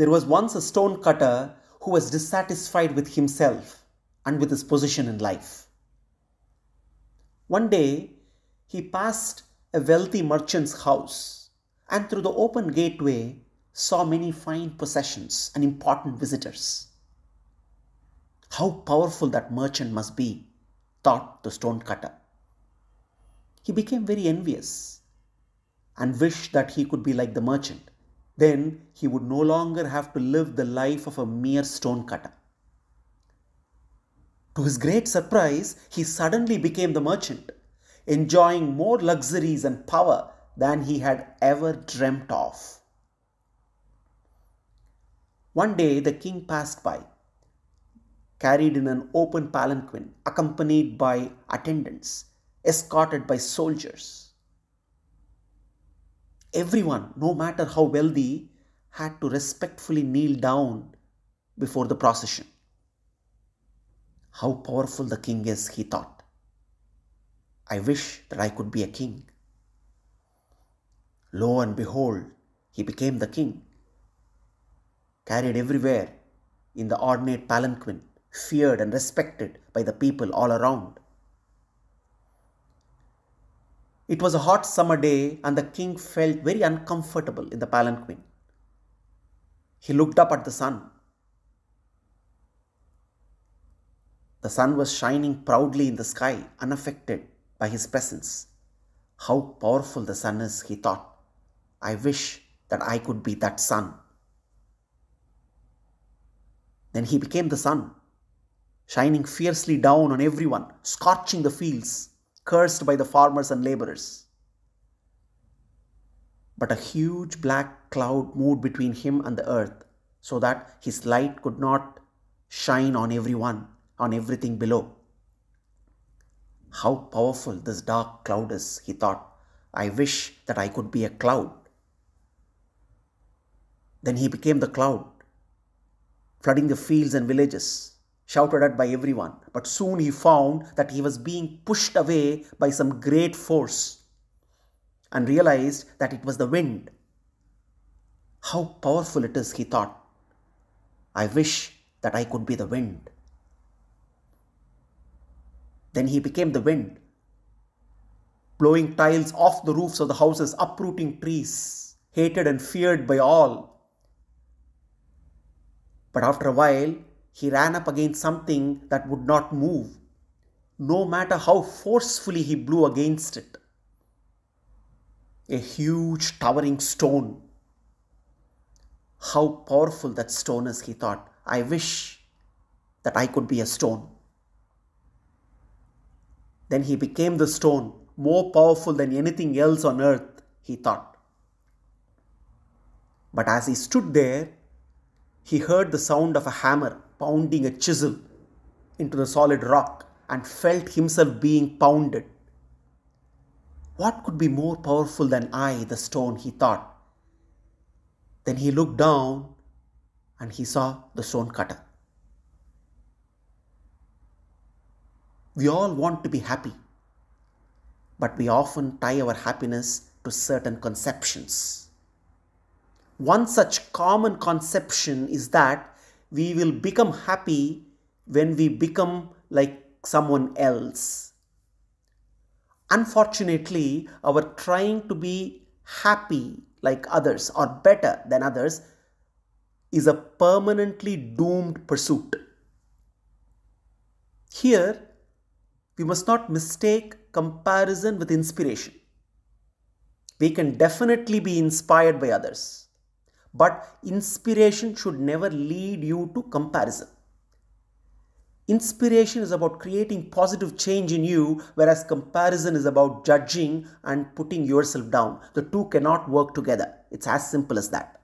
There was once a stone cutter who was dissatisfied with himself and with his position in life. One day, he passed a wealthy merchant's house and through the open gateway saw many fine possessions and important visitors. How powerful that merchant must be, thought the stone cutter. He became very envious and wished that he could be like the merchant then he would no longer have to live the life of a mere stone cutter. To his great surprise, he suddenly became the merchant, enjoying more luxuries and power than he had ever dreamt of. One day the king passed by, carried in an open palanquin, accompanied by attendants, escorted by soldiers everyone, no matter how wealthy, had to respectfully kneel down before the procession. How powerful the king is, he thought. I wish that I could be a king. Lo and behold, he became the king. Carried everywhere in the ornate palanquin, feared and respected by the people all around. It was a hot summer day, and the king felt very uncomfortable in the palanquin. He looked up at the sun. The sun was shining proudly in the sky, unaffected by his presence. How powerful the sun is, he thought. I wish that I could be that sun. Then he became the sun, shining fiercely down on everyone, scorching the fields, cursed by the farmers and laborers. But a huge black cloud moved between him and the earth, so that his light could not shine on everyone, on everything below. How powerful this dark cloud is, he thought. I wish that I could be a cloud. Then he became the cloud, flooding the fields and villages shouted at by everyone, but soon he found that he was being pushed away by some great force and realized that it was the wind. How powerful it is, he thought. I wish that I could be the wind. Then he became the wind, blowing tiles off the roofs of the houses, uprooting trees, hated and feared by all. But after a while, he ran up against something that would not move, no matter how forcefully he blew against it. A huge towering stone. How powerful that stone is, he thought. I wish that I could be a stone. Then he became the stone, more powerful than anything else on earth, he thought. But as he stood there, he heard the sound of a hammer pounding a chisel into the solid rock and felt himself being pounded. What could be more powerful than I, the stone, he thought. Then he looked down and he saw the stone cutter. We all want to be happy, but we often tie our happiness to certain conceptions. One such common conception is that we will become happy when we become like someone else. Unfortunately, our trying to be happy like others or better than others is a permanently doomed pursuit. Here, we must not mistake comparison with inspiration. We can definitely be inspired by others but inspiration should never lead you to comparison. Inspiration is about creating positive change in you, whereas comparison is about judging and putting yourself down. The two cannot work together. It's as simple as that.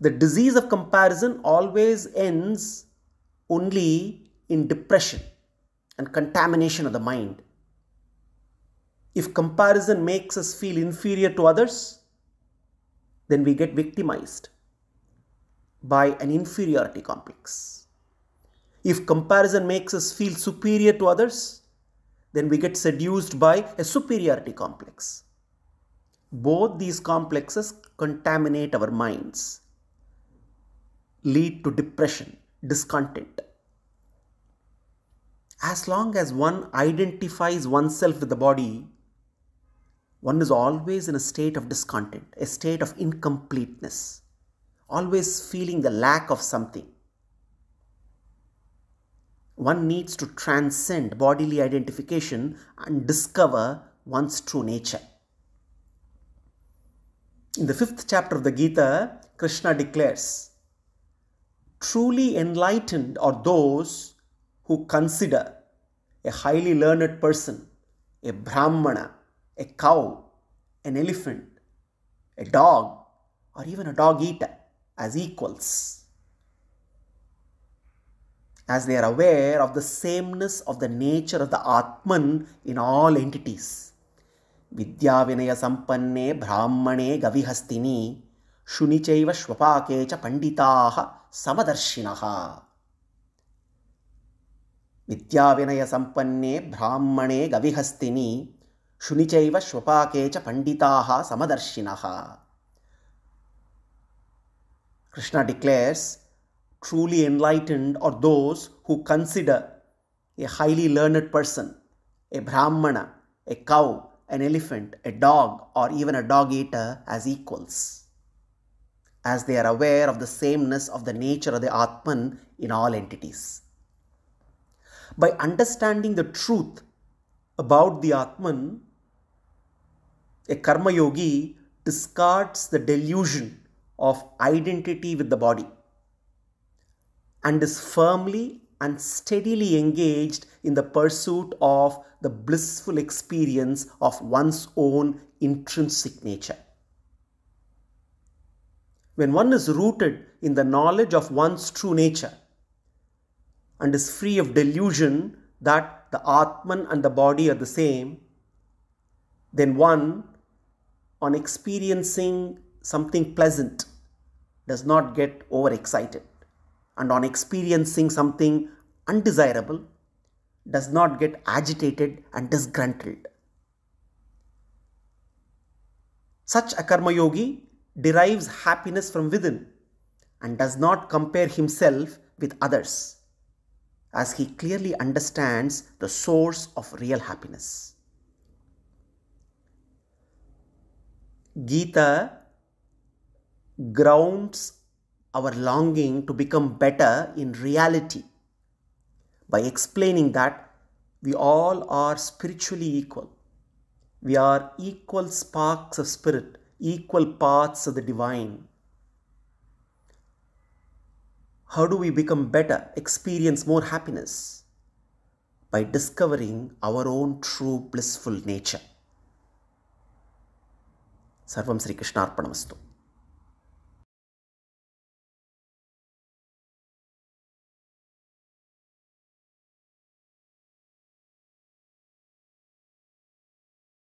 The disease of comparison always ends only in depression and contamination of the mind. If comparison makes us feel inferior to others, then we get victimized by an inferiority complex. If comparison makes us feel superior to others, then we get seduced by a superiority complex. Both these complexes contaminate our minds, lead to depression, discontent. As long as one identifies oneself with the body, one is always in a state of discontent, a state of incompleteness, always feeling the lack of something. One needs to transcend bodily identification and discover one's true nature. In the fifth chapter of the Gita, Krishna declares Truly enlightened are those who consider a highly learned person, a Brahmana, a cow, an elephant, a dog, or even a dog eater as equals. As they are aware of the sameness of the nature of the Atman in all entities. Vidya Vinaya Sampanne Brahmane Gavihastini Shunicheva Shvapakecha Panditaha ha. Vidya Vinaya Sampanne Brahmane Gavihastini ಶುನಿಚೈವ ಶ್ವಪಾಕೆ ಚ ಪಂಡಿತಾ ha. Krishna declares truly enlightened are those who consider a highly learned person, a brahmana, a cow, an elephant, a dog, or even a dog eater as equals, as they are aware of the sameness of the nature of the Atman in all entities. By understanding the truth about the Atman, a karma yogi discards the delusion of identity with the body and is firmly and steadily engaged in the pursuit of the blissful experience of one's own intrinsic nature. When one is rooted in the knowledge of one's true nature and is free of delusion that the Atman and the body are the same, then one, on experiencing something pleasant, does not get overexcited. And on experiencing something undesirable, does not get agitated and disgruntled. Such a karma yogi derives happiness from within and does not compare himself with others as he clearly understands the source of real happiness. Gita grounds our longing to become better in reality by explaining that we all are spiritually equal. We are equal sparks of spirit, equal parts of the divine how do we become better, experience more happiness? By discovering our own true blissful nature. Sarvam Sri Krishnarpanamastu.